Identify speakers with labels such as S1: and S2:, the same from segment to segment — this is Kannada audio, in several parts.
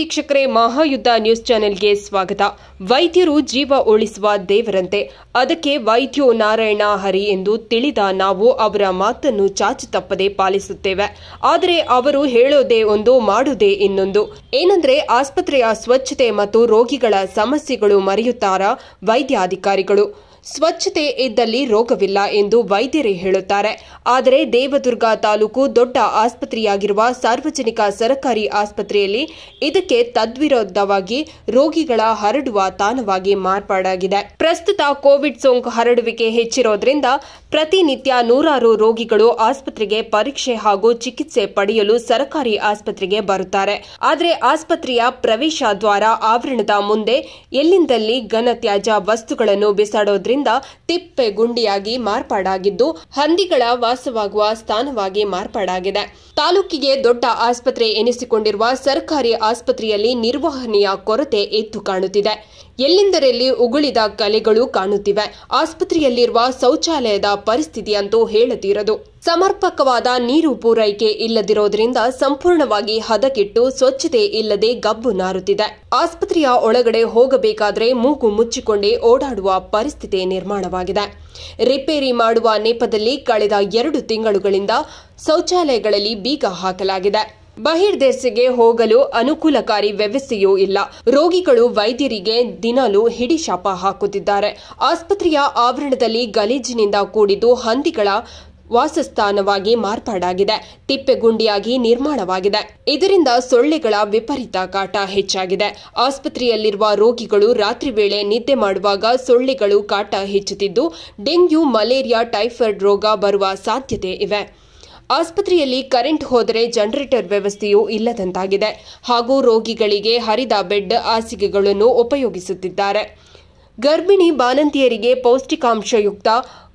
S1: ವೀಕ್ಷಕರೇ ಮಹಾಯುದ್ಧ ನ್ಯೂಸ್ ಚಾನೆಲ್ಗೆ ಸ್ವಾಗತ ವೈದ್ಯರು ಜೀವ ಉಳಿಸುವ ದೇವರಂತೆ ಅದಕ್ಕೆ ವೈದ್ಯೋ ನಾರಾಯಣ ಹರಿ ಎಂದು ತಿಳಿದ ನಾವು ಅವರ ಮಾತನ್ನು ಚಾಚು ತಪ್ಪದೆ ಪಾಲಿಸುತ್ತೇವೆ ಆದರೆ ಅವರು ಹೇಳೋದೇ ಒಂದು ಮಾಡೋದೇ ಇನ್ನೊಂದು ಏನಂದ್ರೆ ಆಸ್ಪತ್ರೆಯ ಸ್ವಚ್ಛತೆ ಮತ್ತು ರೋಗಿಗಳ ಸಮಸ್ಯೆಗಳು ಮರೆಯುತ್ತಾರ ವೈದ್ಯಾಧಿಕಾರಿಗಳು ಸ್ವಚ್ಛತೆ ಇದ್ದಲ್ಲಿ ರೋಗವಿಲ್ಲ ಎಂದು ವೈದ್ಯರೇ ಹೇಳುತ್ತಾರೆ ಆದರೆ ದೇವದುರ್ಗ ತಾಲೂಕು ದೊಡ್ಡ ಆಸ್ಪತ್ರೆಯಾಗಿರುವ ಸಾರ್ವಜನಿಕ ಸರಕಾರಿ ಆಸ್ಪತ್ರೆಯಲ್ಲಿ ಇದಕ್ಕೆ ತದ್ವಿರೋಧವಾಗಿ ರೋಗಿಗಳ ಹರಡುವ ತಾಣವಾಗಿ ಮಾರ್ಪಾಡಾಗಿದೆ ಪ್ರಸ್ತುತ ಕೋವಿಡ್ ಸೋಂಕು ಹರಡುವಿಕೆ ಹೆಚ್ಚಿರೋದ್ರಿಂದ ಪ್ರತಿನಿತ್ಯ ನೂರಾರು ರೋಗಿಗಳು ಆಸ್ಪತ್ರೆಗೆ ಪರೀಕ್ಷೆ ಹಾಗೂ ಚಿಕಿತ್ಸೆ ಪಡೆಯಲು ಸರಕಾರಿ ಆಸ್ಪತ್ರೆಗೆ ಬರುತ್ತಾರೆ ಆದರೆ ಆಸ್ಪತ್ರೆಯ ಪ್ರವೇಶ ದ್ವಾರ ಆವರಣದ ಮುಂದೆ ಎಲ್ಲಿಂದಲ್ಲಿ ಘನತ್ಯಾಜ್ಯ ವಸ್ತುಗಳನ್ನು ಬಿಸಾಡೋದ್ರಿಂದ ತಿಪ್ಪೆ ಗುಂಡಿಯಾಗಿ ಮಾರ್ಪಾಡಾಗಿದ್ದು ಹಂದಿಗಳ ವಾಸವಾಗುವ ಸ್ಥಾನವಾಗಿ ಮಾರ್ಪಾಡಾಗಿದೆ ತಾಲೂಕಿಗೆ ದೊಡ್ಡ ಆಸ್ಪತ್ರೆ ಎನಿಸಿಕೊಂಡಿರುವ ಸರ್ಕಾರಿ ಆಸ್ಪತ್ರೆಯಲ್ಲಿ ನಿರ್ವಹಣೆಯ ಕೊರತೆ ಎದ್ದು ಕಾಣುತ್ತಿದೆ ಎಲ್ಲಿಂದರಲ್ಲಿ ಉಗುಳಿದ ಕಲೆಗಳು ಕಾಣುತ್ತಿವೆ ಆಸ್ಪತ್ರೆಯಲ್ಲಿರುವ ಶೌಚಾಲಯದ ಪರಿಸ್ಥಿತಿ ಅಂತೂ ಹೇಳದಿರದು ಸಮರ್ಪಕವಾದ ನೀರು ಪೂರೈಕೆ ಇಲ್ಲದಿರೋದ್ರಿಂದ ಸಂಪೂರ್ಣವಾಗಿ ಹದಕಿಟ್ಟು ಸ್ವಚ್ಛತೆ ಇಲ್ಲದೆ ಗಬ್ಬು ನಾರುತ್ತಿದೆ ಆಸ್ಪತ್ರೆಯ ಒಳಗಡೆ ಹೋಗಬೇಕಾದರೆ ಮೂಗು ಮುಚ್ಚಿಕೊಂಡೇ ಓಡಾಡುವ ಪರಿಸ್ಥಿತಿ ನಿರ್ಮಾಣವಾಗಿದೆ ರಿಪೇರಿ ಮಾಡುವ ನೆಪದಲ್ಲಿ ಕಳೆದ ಎರಡು ತಿಂಗಳುಗಳಿಂದ ಶೌಚಾಲಯಗಳಲ್ಲಿ ಬೀಗ ಹಾಕಲಾಗಿದೆ ಬಹಿರ್ದೇಶಿಗೆ ಹೋಗಲು ಅನುಕೂಲಕಾರಿ ವ್ಯವಸ್ಥೆಯೂ ಇಲ್ಲ ರೋಗಿಗಳು ವೈದ್ಯರಿಗೆ ದಿನಲೂ ಹಿಡಿಶಾಪ ಹಾಕುತ್ತಿದ್ದಾರೆ ಆಸ್ಪತ್ರೆಯ ಆವರಣದಲ್ಲಿ ಗಲೀಜಿನಿಂದ ಕೂಡಿದ್ದು ಹಂದಿಗಳ ವಾಸಸ್ಥಾನವಾಗಿ ಮಾರ್ಪಾಡಾಗಿದೆ ತಿಪ್ಪೆಗುಂಡಿಯಾಗಿ ನಿರ್ಮಾಣವಾಗಿದೆ ಇದರಿಂದ ಸೊಳ್ಳೆಗಳ ವಿಪರೀತ ಕಾಟ ಹೆಚ್ಚಾಗಿದೆ ಆಸ್ಪತ್ರೆಯಲ್ಲಿರುವ ರೋಗಿಗಳು ರಾತ್ರಿ ವೇಳೆ ನಿದ್ದೆ ಮಾಡುವಾಗ ಸೊಳ್ಳೆಗಳು ಕಾಟ ಹೆಚ್ಚುತ್ತಿದ್ದು ಡೆಂಗ್ಯೂ ಮಲೇರಿಯಾ ಟೈಫಾಯ್ಡ್ ರೋಗ ಬರುವ ಸಾಧ್ಯತೆ ಇವೆ ಆಸ್ಪತ್ರೆಯಲ್ಲಿ ಕರೆಂಟ್ ಹೋದರೆ ಜನರೇಟರ್ ವ್ಯವಸ್ಥೆಯೂ ಇಲ್ಲದಂತಾಗಿದೆ ಹಾಗೂ ರೋಗಿಗಳಿಗೆ ಹರಿದ ಬೆಡ್ ಹಾಸಿಗೆಗಳನ್ನು ಉಪಯೋಗಿಸುತ್ತಿದ್ದಾರೆ ಗರ್ಭಿಣಿ ಬಾನಂತಿಯರಿಗೆ ಪೌಷ್ಟಿಕಾಂಶಯುಕ್ತ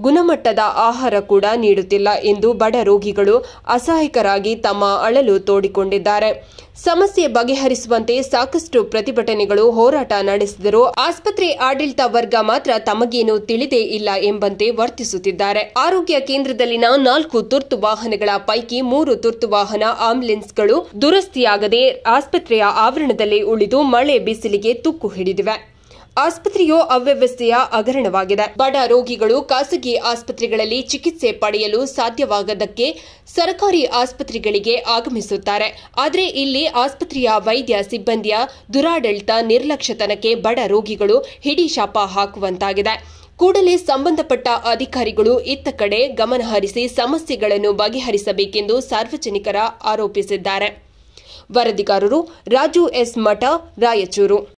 S1: ಗುಣಮಟ್ಟದ ಆಹಾರ ಕೂಡ ನೀಡುತ್ತಿಲ್ಲ ಎಂದು ಬಡ ರೋಗಿಗಳು ಅಸಹಾಯಕರಾಗಿ ತಮ್ಮ ಅಳಲು ತೋಡಿಕೊಂಡಿದ್ದಾರೆ ಸಮಸ್ಯೆ ಬಗೆಹರಿಸುವಂತೆ ಸಾಕಷ್ಟು ಪ್ರತಿಭಟನೆಗಳು ಹೋರಾಟ ನಡೆಸಿದರೂ ಆಸ್ಪತ್ರೆ ಆಡಳಿತ ವರ್ಗ ಮಾತ್ರ ತಮಗೇನು ತಿಳಿದೇ ಇಲ್ಲ ಎಂಬಂತೆ ವರ್ತಿಸುತ್ತಿದ್ದಾರೆ ಆರೋಗ್ಯ ಕೇಂದ್ರದಲ್ಲಿನ ನಾಲ್ಕು ತುರ್ತು ವಾಹನಗಳ ಪೈಕಿ ಮೂರು ತುರ್ತು ವಾಹನ ಆಂಬ್ಯುಲೆನ್ಸ್ಗಳು ದುರಸ್ತಿಯಾಗದೆ ಆಸ್ಪತ್ರೆಯ ಆವರಣದಲ್ಲೇ ಉಳಿದು ಮಳೆ ಬಿಸಿಲಿಗೆ ತುಕ್ಕು ಹಿಡಿದಿವೆ ಆಸ್ಪತ್ರೆಯು ಅವ್ಯವಸ್ಥೆಯ ಹಗರಣವಾಗಿದೆ ಬಡ ರೋಗಿಗಳು ಖಾಸಗಿ ಆಸ್ಪತ್ರೆಗಳಲ್ಲಿ ಚಿಕಿತ್ಸೆ ಪಡೆಯಲು ಸಾಧ್ಯವಾಗದಕ್ಕೆ ಸರ್ಕಾರಿ ಆಸ್ಪತ್ರೆಗಳಿಗೆ ಆಗಮಿಸುತ್ತಾರೆ ಆದರೆ ಇಲ್ಲಿ ಆಸ್ಪತ್ರೆಯ ವೈದ್ಯ ಸಿಬ್ಬಂದಿಯ ದುರಾಡಳಿತ ನಿರ್ಲಕ್ಷ್ಯತನಕ್ಕೆ ಬಡ ರೋಗಿಗಳು ಹಿಡಿ ಶಾಪ ಹಾಕುವಂತಾಗಿದೆ ಕೂಡಲೇ ಸಂಬಂಧಪಟ್ಟ ಅಧಿಕಾರಿಗಳು ಇತ್ತ ಕಡೆ ಗಮನಹರಿಸಿ ಸಮಸ್ಯೆಗಳನ್ನು ಬಗೆಹರಿಸಬೇಕೆಂದು ಸಾರ್ವಜನಿಕರ ಆರೋಪಿಸಿದ್ದಾರೆ ವರದಿಗಾರರು ರಾಜು ಎಸ್ ಮಠ ರಾಯಚೂರು